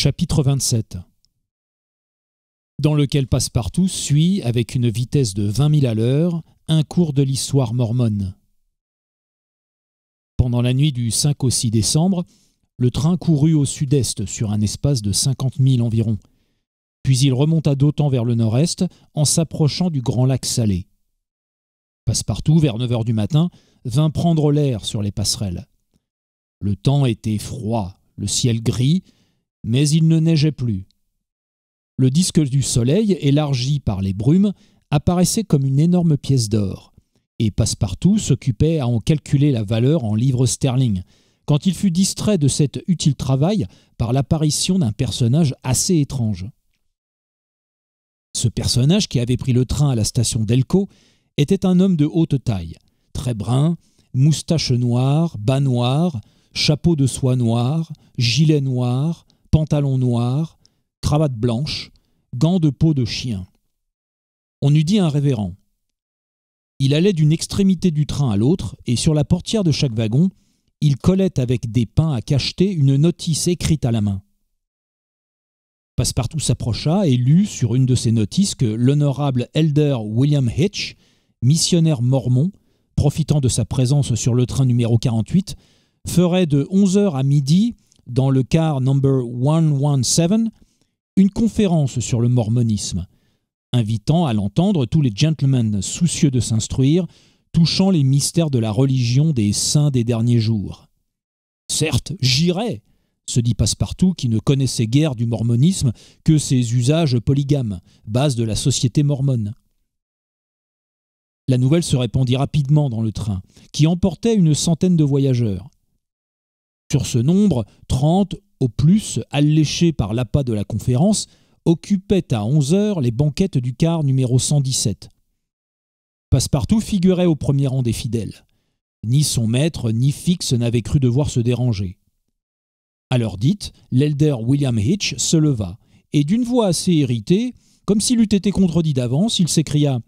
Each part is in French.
Chapitre 27 Dans lequel Passepartout suit, avec une vitesse de 20 000 à l'heure, un cours de l'histoire mormone. Pendant la nuit du 5 au 6 décembre, le train courut au sud-est sur un espace de 50 000 environ, puis il remonta d'autant vers le nord-est en s'approchant du grand lac Salé. Passepartout, vers 9 heures du matin, vint prendre l'air sur les passerelles. Le temps était froid, le ciel gris, mais il ne neigeait plus. Le disque du Soleil, élargi par les brumes, apparaissait comme une énorme pièce d'or, et Passepartout s'occupait à en calculer la valeur en livres sterling, quand il fut distrait de cet utile travail par l'apparition d'un personnage assez étrange. Ce personnage qui avait pris le train à la station d'Elco était un homme de haute taille, très brun, moustache noire, bas noir, chapeau de soie noire, gilet noir, pantalon noir, cravate blanche, gants de peau de chien. On eût dit un révérend. Il allait d'une extrémité du train à l'autre, et sur la portière de chaque wagon, il collait avec des pains à cacheter une notice écrite à la main. Passepartout s'approcha et lut sur une de ces notices que l'honorable Elder William Hitch, missionnaire mormon, profitant de sa présence sur le train numéro 48, ferait de 11h à midi dans le car number 117 une conférence sur le mormonisme, invitant à l'entendre tous les gentlemen soucieux de s'instruire, touchant les mystères de la religion des saints des derniers jours. Certes, j'irai, se dit Passepartout qui ne connaissait guère du mormonisme que ses usages polygames, base de la société mormone. La nouvelle se répandit rapidement dans le train, qui emportait une centaine de voyageurs. Sur ce nombre, trente, au plus, alléchés par l'appât de la conférence, occupaient à onze heures les banquettes du quart numéro 117. Passepartout figurait au premier rang des fidèles. Ni son maître, ni Fix n'avaient cru devoir se déranger. À l'heure dite, l'elder William Hitch se leva, et d'une voix assez irritée, comme s'il eût été contredit d'avance, il s'écria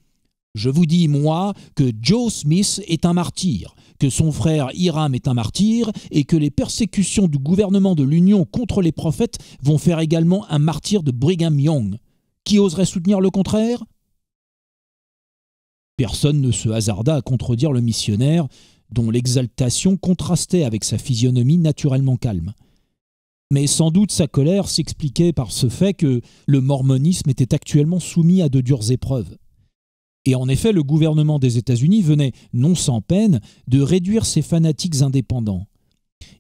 je vous dis, moi, que Joe Smith est un martyr, que son frère Hiram est un martyr, et que les persécutions du gouvernement de l'Union contre les prophètes vont faire également un martyr de Brigham Young. Qui oserait soutenir le contraire Personne ne se hasarda à contredire le missionnaire, dont l'exaltation contrastait avec sa physionomie naturellement calme. Mais sans doute sa colère s'expliquait par ce fait que le mormonisme était actuellement soumis à de dures épreuves. Et en effet, le gouvernement des États-Unis venait, non sans peine, de réduire ses fanatiques indépendants.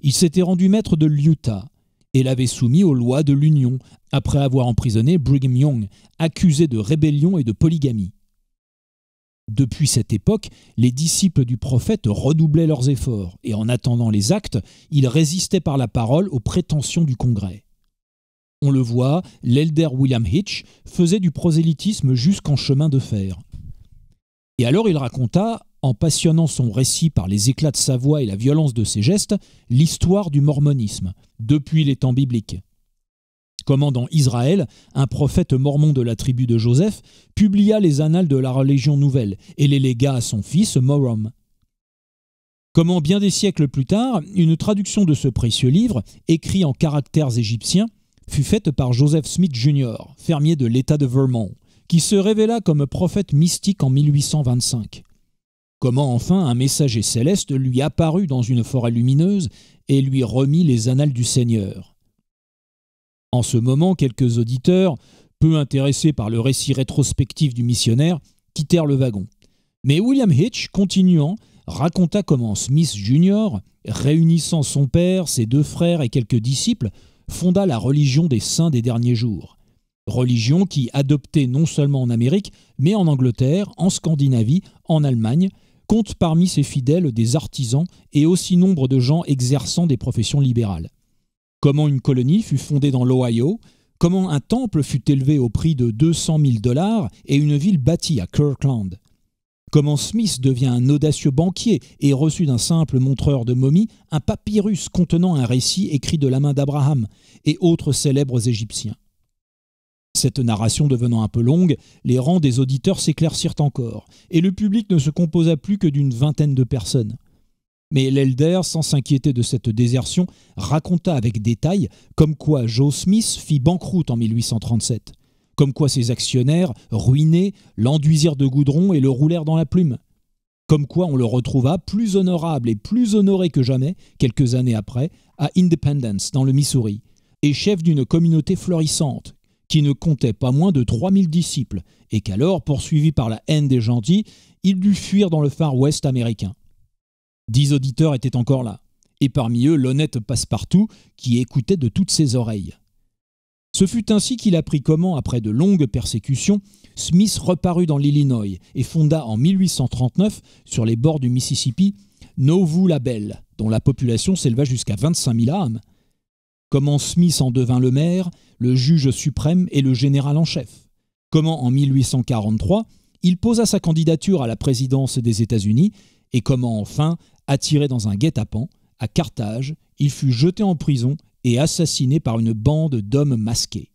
Il s'était rendu maître de l'Utah et l'avait soumis aux lois de l'Union, après avoir emprisonné Brigham Young, accusé de rébellion et de polygamie. Depuis cette époque, les disciples du prophète redoublaient leurs efforts, et en attendant les actes, ils résistaient par la parole aux prétentions du Congrès. On le voit, l'elder William Hitch faisait du prosélytisme jusqu'en chemin de fer. Et alors il raconta, en passionnant son récit par les éclats de sa voix et la violence de ses gestes, l'histoire du mormonisme, depuis les temps bibliques. Comment dans Israël, un prophète mormon de la tribu de Joseph publia les annales de la religion nouvelle et les légua à son fils Morom. Comment bien des siècles plus tard, une traduction de ce précieux livre, écrit en caractères égyptiens, fut faite par Joseph Smith Jr., fermier de l'État de Vermont qui se révéla comme prophète mystique en 1825. Comment enfin un messager céleste lui apparut dans une forêt lumineuse et lui remit les annales du Seigneur. En ce moment, quelques auditeurs, peu intéressés par le récit rétrospectif du missionnaire, quittèrent le wagon. Mais William Hitch, continuant, raconta comment Smith Jr., réunissant son père, ses deux frères et quelques disciples, fonda la religion des saints des derniers jours religion qui, adoptée non seulement en Amérique, mais en Angleterre, en Scandinavie, en Allemagne, compte parmi ses fidèles des artisans et aussi nombre de gens exerçant des professions libérales. Comment une colonie fut fondée dans l'Ohio, comment un temple fut élevé au prix de 200 000 dollars et une ville bâtie à Kirkland, comment Smith devient un audacieux banquier et reçut d'un simple montreur de momies un papyrus contenant un récit écrit de la main d'Abraham et autres célèbres Égyptiens. Cette narration devenant un peu longue, les rangs des auditeurs s'éclaircirent encore, et le public ne se composa plus que d'une vingtaine de personnes. Mais l'Elder, sans s'inquiéter de cette désertion, raconta avec détail comme quoi Joe Smith fit banqueroute en 1837, comme quoi ses actionnaires, ruinés, l'enduisirent de goudron et le roulèrent dans la plume, comme quoi on le retrouva plus honorable et plus honoré que jamais, quelques années après, à Independence, dans le Missouri, et chef d'une communauté florissante, qui ne comptait pas moins de 3000 disciples, et qu'alors, poursuivi par la haine des gentils, il dut fuir dans le Far West américain. Dix auditeurs étaient encore là, et parmi eux l'honnête Passepartout, qui écoutait de toutes ses oreilles. Ce fut ainsi qu'il apprit comment, après de longues persécutions, Smith reparut dans l'Illinois et fonda en 1839, sur les bords du Mississippi, Nauvoo la Belle, dont la population s'éleva jusqu'à 25 000 âmes, Comment Smith en devint le maire, le juge suprême et le général en chef Comment en 1843 il posa sa candidature à la présidence des États-Unis et comment enfin, attiré dans un guet-apens, à Carthage, il fut jeté en prison et assassiné par une bande d'hommes masqués.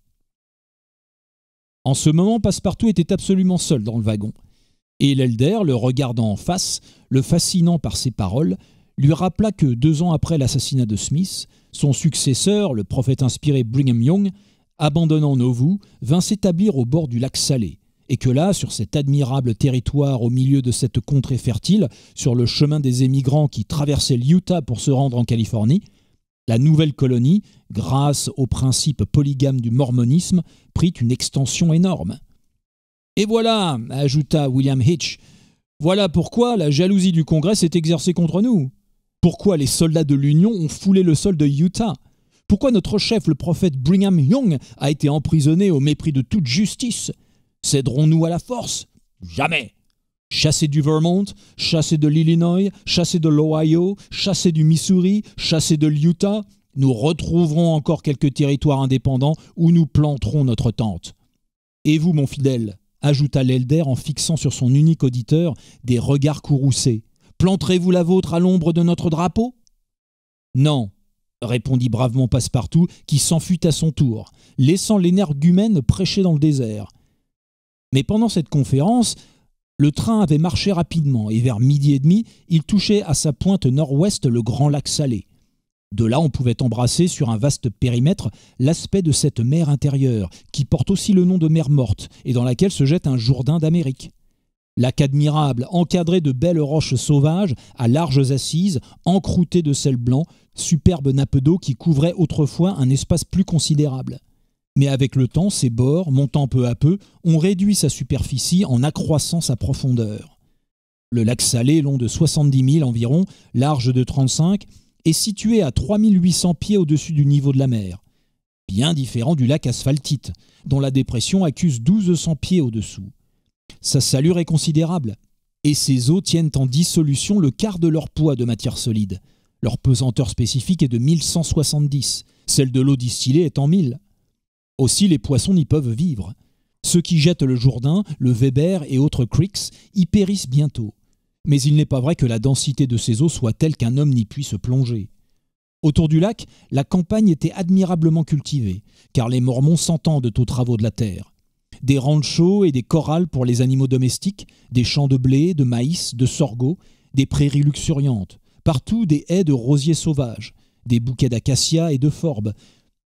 En ce moment, Passepartout était absolument seul dans le wagon, et l'elder, le regardant en face, le fascinant par ses paroles, lui rappela que deux ans après l'assassinat de Smith, son successeur, le prophète inspiré Brigham Young, abandonnant Nauvoo, vint s'établir au bord du lac Salé, et que là, sur cet admirable territoire au milieu de cette contrée fertile, sur le chemin des émigrants qui traversaient l'Utah pour se rendre en Californie, la nouvelle colonie, grâce au principe polygame du mormonisme, prit une extension énorme. Et voilà, ajouta William Hitch, voilà pourquoi la jalousie du Congrès s'est exercée contre nous. Pourquoi les soldats de l'Union ont foulé le sol de Utah Pourquoi notre chef, le prophète Brigham Young, a été emprisonné au mépris de toute justice Céderons-nous à la force Jamais Chassés du Vermont, chassé de l'Illinois, chassé de l'Ohio, chassé du Missouri, chassé de l'Utah, nous retrouverons encore quelques territoires indépendants où nous planterons notre tente. Et vous, mon fidèle, ajouta l'elder en fixant sur son unique auditeur des regards courroucés. Planterez-vous la vôtre à l'ombre de notre drapeau Non, répondit bravement Passepartout, qui s'enfuit à son tour, laissant l'énergumène prêcher dans le désert. Mais pendant cette conférence, le train avait marché rapidement et vers midi et demi, il touchait à sa pointe nord-ouest le grand lac Salé. De là, on pouvait embrasser sur un vaste périmètre l'aspect de cette mer intérieure, qui porte aussi le nom de mer morte et dans laquelle se jette un Jourdain d'Amérique. Lac admirable, encadré de belles roches sauvages, à larges assises, encroûtées de sel blanc, superbe nappe d'eau qui couvrait autrefois un espace plus considérable. Mais avec le temps, ses bords, montant peu à peu, ont réduit sa superficie en accroissant sa profondeur. Le lac Salé, long de 70 000 environ, large de 35, est situé à 3800 pieds au-dessus du niveau de la mer, bien différent du lac asphaltite, dont la dépression accuse 1200 pieds au-dessous. Sa salure est considérable, et ses eaux tiennent en dissolution le quart de leur poids de matière solide. Leur pesanteur spécifique est de 1170, celle de l'eau distillée est en 1000. Aussi les poissons n'y peuvent vivre. Ceux qui jettent le Jourdain, le Weber et autres creeks y périssent bientôt. Mais il n'est pas vrai que la densité de ces eaux soit telle qu'un homme n'y puisse plonger. Autour du lac, la campagne était admirablement cultivée, car les Mormons s'entendent aux travaux de la terre des ranchos et des corrales pour les animaux domestiques, des champs de blé, de maïs, de sorgho, des prairies luxuriantes, partout des haies de rosiers sauvages, des bouquets d'acacia et de forbes.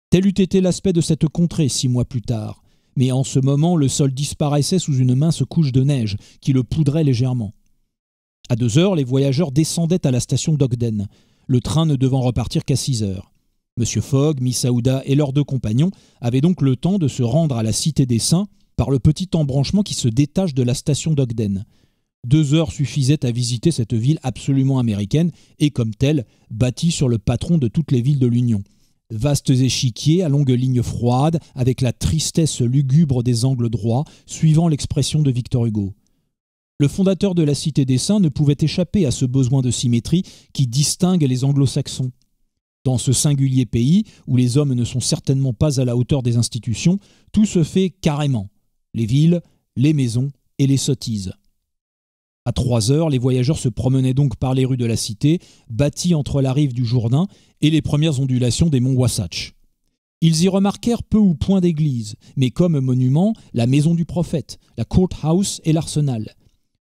Tel eût été l'aspect de cette contrée six mois plus tard, mais en ce moment le sol disparaissait sous une mince couche de neige qui le poudrait légèrement. À deux heures, les voyageurs descendaient à la station d'Ogden, le train ne devant repartir qu'à six heures. Monsieur Fogg, Miss Aouda et leurs deux compagnons avaient donc le temps de se rendre à la Cité des Saints par le petit embranchement qui se détache de la station d'Ogden. Deux heures suffisaient à visiter cette ville absolument américaine et comme telle, bâtie sur le patron de toutes les villes de l'Union. Vastes échiquiers à longues lignes froides, avec la tristesse lugubre des angles droits, suivant l'expression de Victor Hugo. Le fondateur de la Cité des Saints ne pouvait échapper à ce besoin de symétrie qui distingue les anglo-saxons. Dans ce singulier pays, où les hommes ne sont certainement pas à la hauteur des institutions, tout se fait carrément les villes, les maisons et les sottises. À trois heures, les voyageurs se promenaient donc par les rues de la cité, bâties entre la rive du Jourdain et les premières ondulations des monts Wasatch. Ils y remarquèrent peu ou point d'églises, mais comme monuments, la maison du prophète, la courthouse et l'arsenal.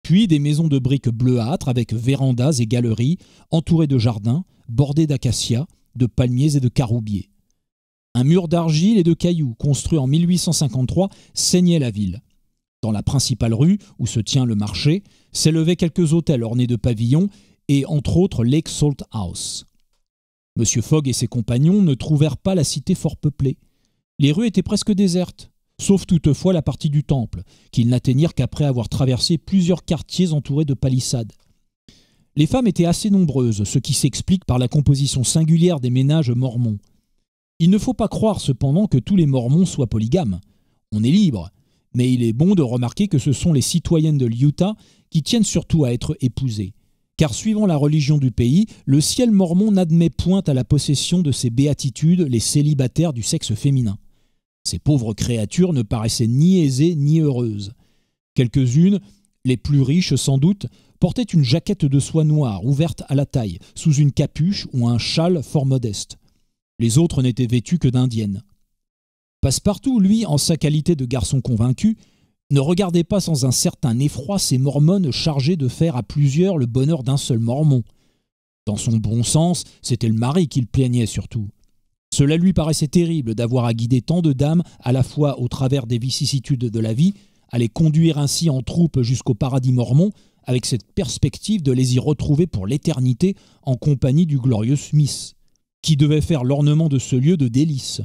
Puis des maisons de briques bleuâtres avec vérandas et galeries, entourées de jardins, bordées d'acacias, de palmiers et de caroubiers. Un mur d'argile et de cailloux, construit en 1853, saignait la ville. Dans la principale rue, où se tient le marché, s'élevaient quelques hôtels ornés de pavillons et entre autres l'Exalt House. M. Fogg et ses compagnons ne trouvèrent pas la cité fort peuplée. Les rues étaient presque désertes, sauf toutefois la partie du temple, qu'ils n'atteignirent qu'après avoir traversé plusieurs quartiers entourés de palissades. Les femmes étaient assez nombreuses, ce qui s'explique par la composition singulière des ménages mormons. Il ne faut pas croire cependant que tous les Mormons soient polygames. On est libre, mais il est bon de remarquer que ce sont les citoyennes de l'Utah qui tiennent surtout à être épousées. Car suivant la religion du pays, le ciel mormon n'admet point à la possession de ces béatitudes les célibataires du sexe féminin. Ces pauvres créatures ne paraissaient ni aisées ni heureuses. Quelques-unes, les plus riches sans doute, portaient une jaquette de soie noire ouverte à la taille, sous une capuche ou un châle fort modeste. Les autres n'étaient vêtus que d'indiennes. Passepartout, lui, en sa qualité de garçon convaincu, ne regardait pas sans un certain effroi ces mormones chargées de faire à plusieurs le bonheur d'un seul mormon. Dans son bon sens, c'était le mari qu'il plaignait surtout. Cela lui paraissait terrible d'avoir à guider tant de dames, à la fois au travers des vicissitudes de la vie, à les conduire ainsi en troupe jusqu'au paradis mormon, avec cette perspective de les y retrouver pour l'éternité en compagnie du glorieux Smith qui devait faire l'ornement de ce lieu de délices.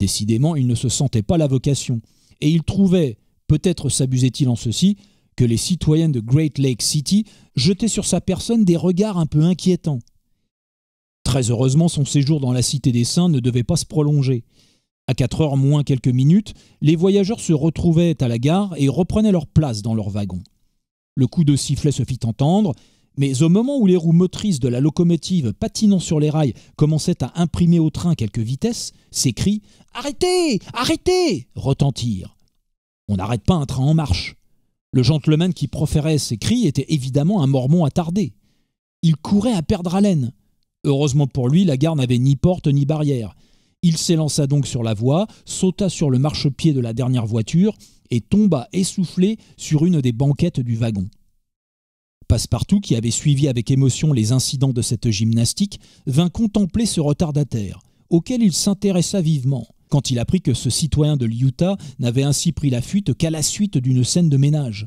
Décidément, il ne se sentait pas la vocation, et il trouvait, peut-être s'abusait-il en ceci, que les citoyens de Great Lake City jetaient sur sa personne des regards un peu inquiétants. Très heureusement, son séjour dans la Cité des Saints ne devait pas se prolonger. À 4 heures moins quelques minutes, les voyageurs se retrouvaient à la gare et reprenaient leur place dans leur wagon. Le coup de sifflet se fit entendre, mais au moment où les roues motrices de la locomotive patinant sur les rails commençaient à imprimer au train quelques vitesses, ces cris Arrêtez Arrêtez retentirent. On n'arrête pas un train en marche. Le gentleman qui proférait ces cris était évidemment un mormon attardé. Il courait à perdre haleine. Heureusement pour lui, la gare n'avait ni porte ni barrière. Il s'élança donc sur la voie, sauta sur le marchepied de la dernière voiture et tomba essoufflé sur une des banquettes du wagon. Passepartout, qui avait suivi avec émotion les incidents de cette gymnastique, vint contempler ce retardataire, auquel il s'intéressa vivement, quand il apprit que ce citoyen de l'Utah n'avait ainsi pris la fuite qu'à la suite d'une scène de ménage.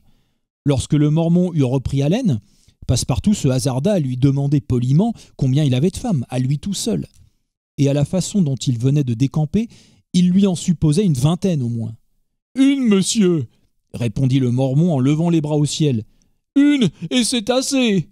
Lorsque le Mormon eut repris haleine, Passepartout se hasarda à lui demander poliment combien il avait de femmes, à lui tout seul. Et à la façon dont il venait de décamper, il lui en supposait une vingtaine au moins. Une, monsieur répondit le Mormon en levant les bras au ciel. Une, et c'est assez.